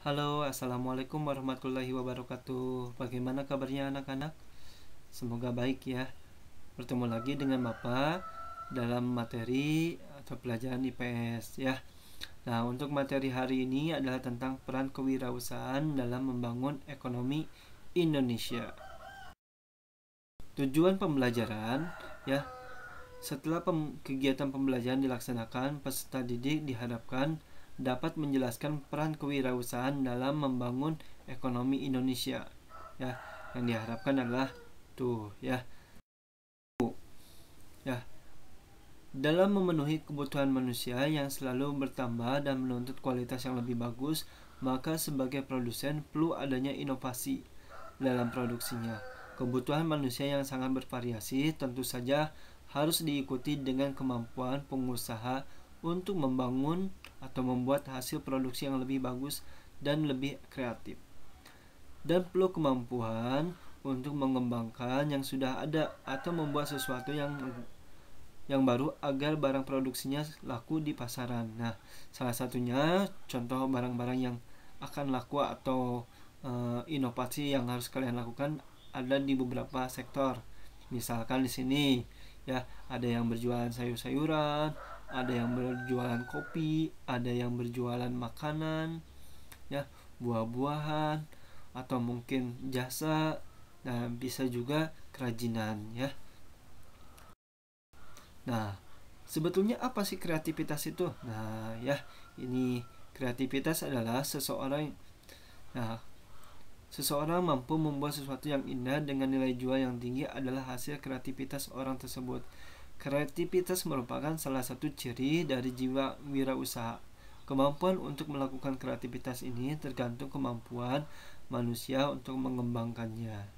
Halo, assalamualaikum warahmatullahi wabarakatuh. Bagaimana kabarnya, anak-anak? Semoga baik ya. Bertemu lagi dengan Bapak dalam materi atau pelajaran IPS ya. Nah, untuk materi hari ini adalah tentang peran kewirausahaan dalam membangun ekonomi Indonesia. Tujuan pembelajaran ya. Setelah pem kegiatan pembelajaran dilaksanakan, peserta didik diharapkan dapat menjelaskan peran kewirausahaan dalam membangun ekonomi Indonesia. Ya, yang diharapkan adalah tuh ya. Ya. Dalam memenuhi kebutuhan manusia yang selalu bertambah dan menuntut kualitas yang lebih bagus, maka sebagai produsen perlu adanya inovasi dalam produksinya. Kebutuhan manusia yang sangat bervariasi tentu saja harus diikuti dengan kemampuan pengusaha untuk membangun atau membuat hasil produksi yang lebih bagus dan lebih kreatif. Dan perlu kemampuan untuk mengembangkan yang sudah ada atau membuat sesuatu yang yang baru agar barang produksinya laku di pasaran. Nah, salah satunya contoh barang-barang yang akan laku atau e, inovasi yang harus kalian lakukan ada di beberapa sektor. Misalkan di sini ya, ada yang berjualan sayur-sayuran, ada yang berjualan kopi ada yang berjualan makanan ya buah-buahan atau mungkin jasa nah bisa juga kerajinan ya nah sebetulnya apa sih kreativitas itu nah ya ini kreativitas adalah seseorang nah Seseorang mampu membuat sesuatu yang indah dengan nilai jual yang tinggi adalah hasil kreativitas orang tersebut. Kreativitas merupakan salah satu ciri dari jiwa wirausaha. Kemampuan untuk melakukan kreativitas ini tergantung kemampuan manusia untuk mengembangkannya.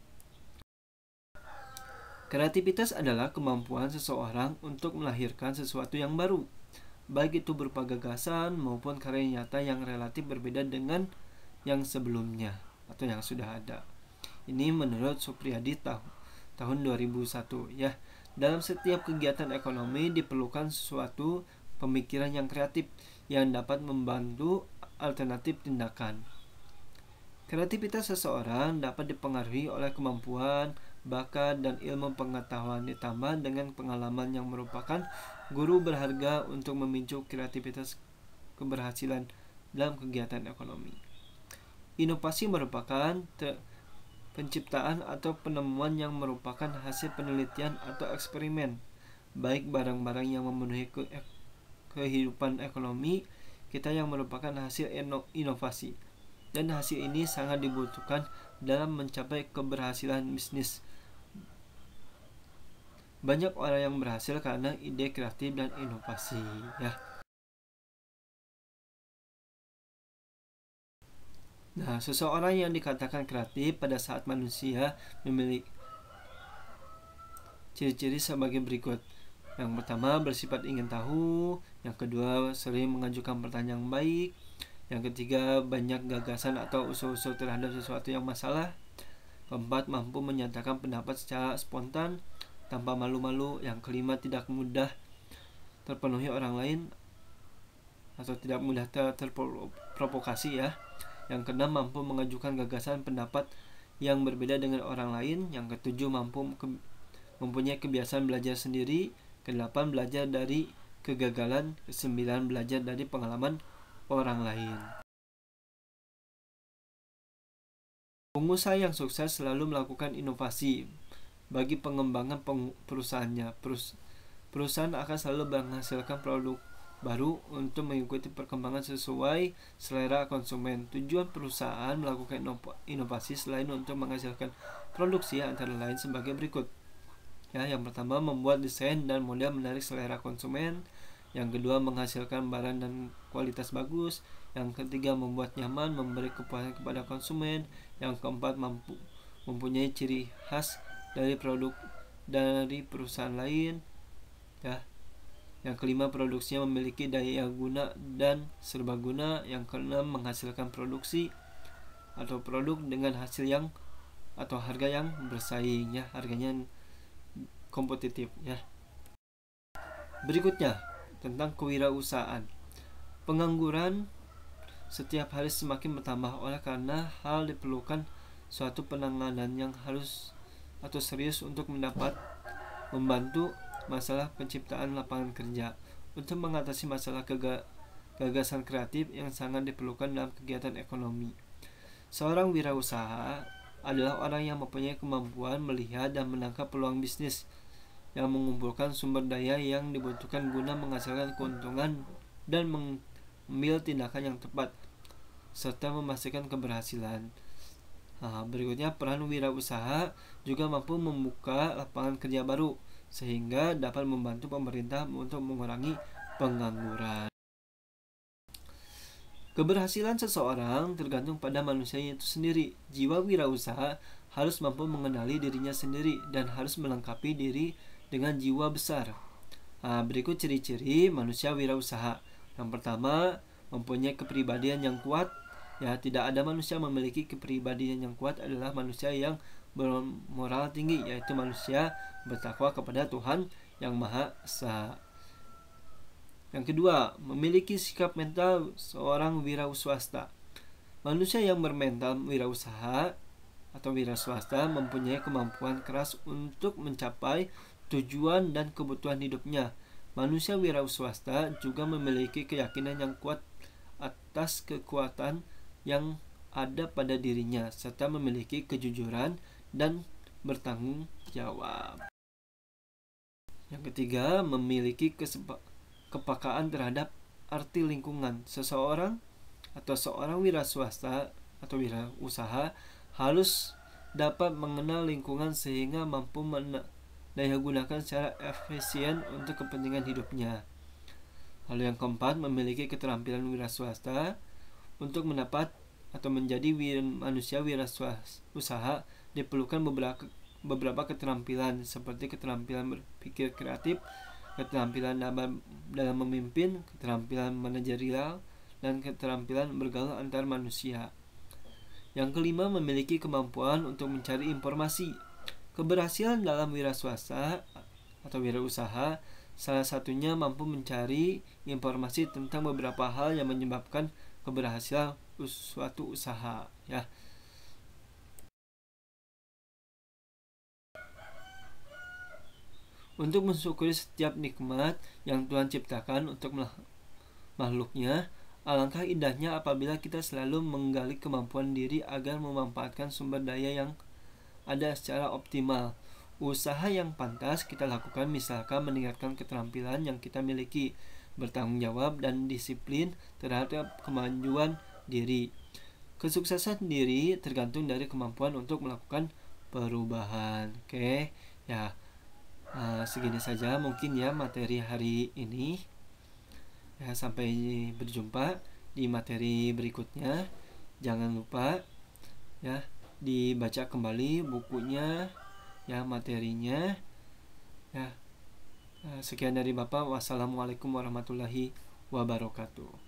Kreativitas adalah kemampuan seseorang untuk melahirkan sesuatu yang baru, baik itu berupa gagasan maupun karya nyata yang relatif berbeda dengan yang sebelumnya atau yang sudah ada. Ini menurut Supriyadi tahun 2001 ya. Dalam setiap kegiatan ekonomi diperlukan sesuatu pemikiran yang kreatif yang dapat membantu alternatif tindakan. Kreativitas seseorang dapat dipengaruhi oleh kemampuan, bakat, dan ilmu pengetahuan ditambah dengan pengalaman yang merupakan guru berharga untuk memicu kreativitas keberhasilan dalam kegiatan ekonomi. Inovasi merupakan penciptaan atau penemuan yang merupakan hasil penelitian atau eksperimen, baik barang-barang yang memenuhi ke kehidupan ekonomi kita yang merupakan hasil ino inovasi. Dan hasil ini sangat dibutuhkan dalam mencapai keberhasilan bisnis. Banyak orang yang berhasil karena ide kreatif dan inovasi, ya. Nah, seseorang yang dikatakan kreatif pada saat manusia memiliki ciri-ciri sebagai berikut. Yang pertama, bersifat ingin tahu. Yang kedua, sering mengajukan pertanyaan baik. Yang ketiga, banyak gagasan atau usul-usul terhadap sesuatu yang masalah. Keempat, mampu menyatakan pendapat secara spontan tanpa malu-malu. Yang kelima, tidak mudah terpenuhi orang lain atau tidak mudah ter terprovokasi ya. Yang keenam, mampu mengajukan gagasan pendapat yang berbeda dengan orang lain. Yang ketujuh, mampu ke, mempunyai kebiasaan belajar sendiri. Kedelapan, belajar dari kegagalan. Kesembilan, belajar dari pengalaman orang lain. Pengusaha yang sukses selalu melakukan inovasi bagi pengembangan perusahaannya. perusahaan akan selalu menghasilkan produk baru untuk mengikuti perkembangan sesuai selera konsumen. Tujuan perusahaan melakukan inovasi selain untuk menghasilkan produksi antara lain sebagai berikut. Ya, yang pertama membuat desain dan model menarik selera konsumen, yang kedua menghasilkan barang dan kualitas bagus, yang ketiga membuat nyaman, memberi kepuasan kepada konsumen, yang keempat mampu mempunyai ciri khas dari produk dari perusahaan lain. Ya, yang kelima, produksinya memiliki daya guna dan serbaguna. Yang keenam, menghasilkan produksi atau produk dengan hasil yang atau harga yang bersaing ya, harganya kompetitif ya. Berikutnya tentang kewirausahaan. Pengangguran setiap hari semakin bertambah oleh karena hal diperlukan suatu penanganan yang harus atau serius untuk mendapat membantu masalah penciptaan lapangan kerja untuk mengatasi masalah gagasan kreatif yang sangat diperlukan dalam kegiatan ekonomi. Seorang wirausaha adalah orang yang mempunyai kemampuan melihat dan menangkap peluang bisnis yang mengumpulkan sumber daya yang dibutuhkan guna menghasilkan keuntungan dan mengambil tindakan yang tepat serta memastikan keberhasilan. Nah, berikutnya peran wirausaha juga mampu membuka lapangan kerja baru sehingga dapat membantu pemerintah untuk mengurangi pengangguran. Keberhasilan seseorang tergantung pada manusianya itu sendiri. Jiwa wirausaha harus mampu mengenali dirinya sendiri dan harus melengkapi diri dengan jiwa besar. Nah, berikut ciri-ciri manusia wirausaha. Yang pertama, mempunyai kepribadian yang kuat. Ya, tidak ada manusia memiliki kepribadian yang kuat adalah manusia yang bermoral tinggi yaitu manusia bertakwa kepada Tuhan yang Maha Esa. Yang kedua, memiliki sikap mental seorang wirausaha. Manusia yang bermental wirausaha atau wirausaha mempunyai kemampuan keras untuk mencapai tujuan dan kebutuhan hidupnya. Manusia wirausaha juga memiliki keyakinan yang kuat atas kekuatan yang ada pada dirinya serta memiliki kejujuran dan bertanggung jawab. Yang ketiga, memiliki kepakaan terhadap arti lingkungan. Seseorang atau seorang wira swasta atau wira usaha harus dapat mengenal lingkungan sehingga mampu daya gunakan secara efisien untuk kepentingan hidupnya. Lalu yang keempat, memiliki keterampilan wira swasta untuk mendapat atau menjadi wira manusia wira swasta, usaha diperlukan beberapa beberapa keterampilan seperti keterampilan berpikir kreatif, keterampilan dalam dalam memimpin, keterampilan manajerial, dan keterampilan bergaul antar manusia. Yang kelima memiliki kemampuan untuk mencari informasi. Keberhasilan dalam wira swasta atau wira usaha salah satunya mampu mencari informasi tentang beberapa hal yang menyebabkan keberhasilan suatu usaha ya. untuk mensyukuri setiap nikmat yang Tuhan ciptakan untuk makhluknya. Alangkah indahnya apabila kita selalu menggali kemampuan diri agar memanfaatkan sumber daya yang ada secara optimal. Usaha yang pantas kita lakukan misalkan meningkatkan keterampilan yang kita miliki, bertanggung jawab dan disiplin terhadap kemajuan diri. Kesuksesan diri tergantung dari kemampuan untuk melakukan perubahan. Oke, okay? ya. Eh, segini saja mungkin ya materi hari ini ya sampai berjumpa di materi berikutnya jangan lupa ya dibaca kembali bukunya ya materinya ya eh, sekian dari Bapak wassalamualaikum warahmatullahi wabarakatuh